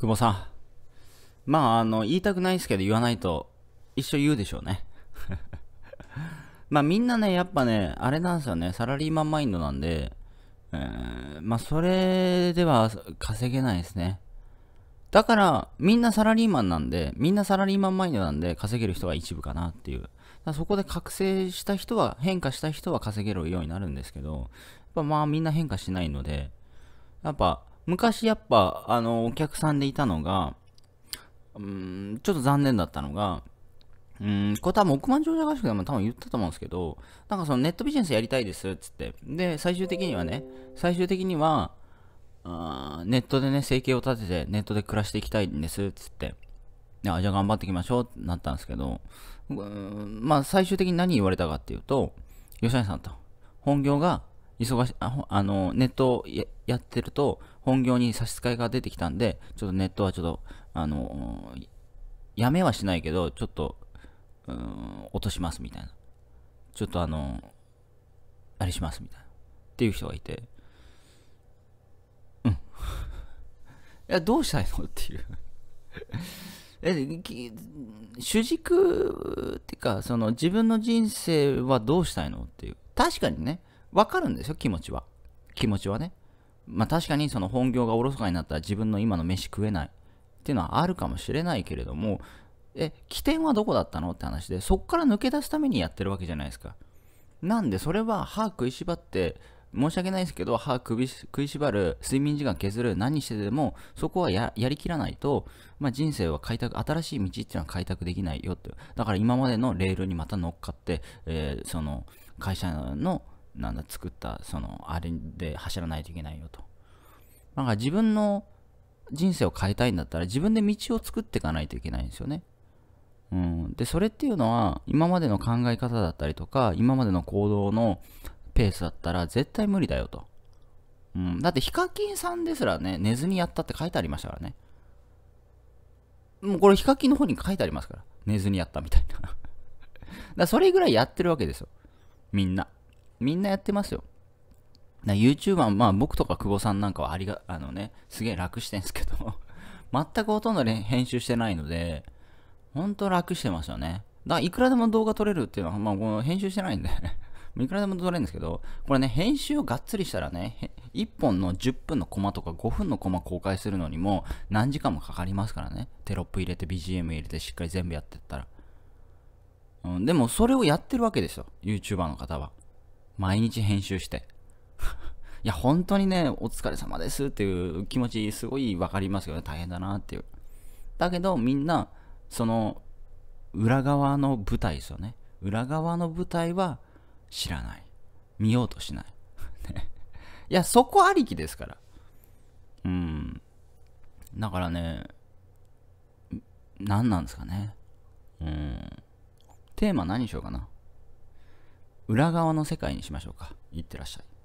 久保さん。まあ、あの、言いたくないですけど言わないと一緒言うでしょうね。まあみんなね、やっぱね、あれなんですよね、サラリーマンマインドなんで、えー、まあそれでは稼げないですね。だから、みんなサラリーマンなんで、みんなサラリーマンマインドなんで稼げる人が一部かなっていう。そこで覚醒した人は、変化した人は稼げるようになるんですけど、やっぱまあみんな変化しないので、やっぱ昔やっぱ、あの、お客さんでいたのが、うん、ちょっと残念だったのが、うん、これ多分億万長者合宿でも多分言ったと思うんですけど、なんかそのネットビジネスやりたいですっつって、で、最終的にはね、最終的には、あネットでね、生計を立てて、ネットで暮らしていきたいんですっつって、じゃあ頑張っていきましょうってなったんですけど、うん、まあ最終的に何言われたかっていうと、吉谷さんと、本業が忙し、い、あの、ネットややってると、本業に差し支えが出てきたんで、ちょっとネットはちょっと、あの、やめはしないけど、ちょっと、うん、落としますみたいな。ちょっとあの、あれしますみたいな。っていう人がいて、うん。いや、どうしたいのっていう え主軸っていうかその自分の人生はどうしたいのっていう確かにねわかるんですよ、気持ちは。気持ちはね。まあ確かにその本業がおろそかになったら自分の今の飯食えないっていうのはあるかもしれないけれども、え、起点はどこだったのって話で、そっから抜け出すためにやってるわけじゃないですか。なんでそれは歯食いしばって、申し訳ないですけど、歯食いしばる、睡眠時間削る、何してでも、そこはやりきらないと、まあ、人生は開拓、新しい道っていうのは開拓できないよって。だから今までのレールにまた乗っかって、えー、その、会社のなんだ作ったそのあれで走らないといけないよとだから自分の人生を変えたいんだったら自分で道を作っていかないといけないんですよねうん、でそれっていうのは今までの考え方だったりとか今までの行動のペースだったら絶対無理だよと、うん、だってヒカキンさんですらね寝ずにやったって書いてありましたからねもうこれヒカキンの方に書いてありますから寝ずにやったみたいな だそれぐらいやってるわけですよみんなみんなやってますよ。YouTuber、まあ僕とか久保さんなんかはありが、あのね、すげえ楽してんですけど 全くほとんど編集してないので、ほんと楽してますよね。だからいくらでも動画撮れるっていうのは、まあこの編集してないんで いくらでも撮れるんですけど、これね、編集をがっつりしたらね、1本の10分のコマとか5分のコマ公開するのにも何時間もかかりますからね。テロップ入れて BGM 入れてしっかり全部やってったら。うん、でもそれをやってるわけですよ。YouTuber の方は。毎日編集して いや、本当にね、お疲れ様ですっていう気持ち、すごいわかりますけど、ね、大変だなっていう。だけど、みんな、その、裏側の舞台ですよね。裏側の舞台は知らない。見ようとしない。いや、そこありきですから。うん。だからね、何なんですかね。うん。テーマ何しようかな。裏側の世界にしましょうか。いってらっしゃい。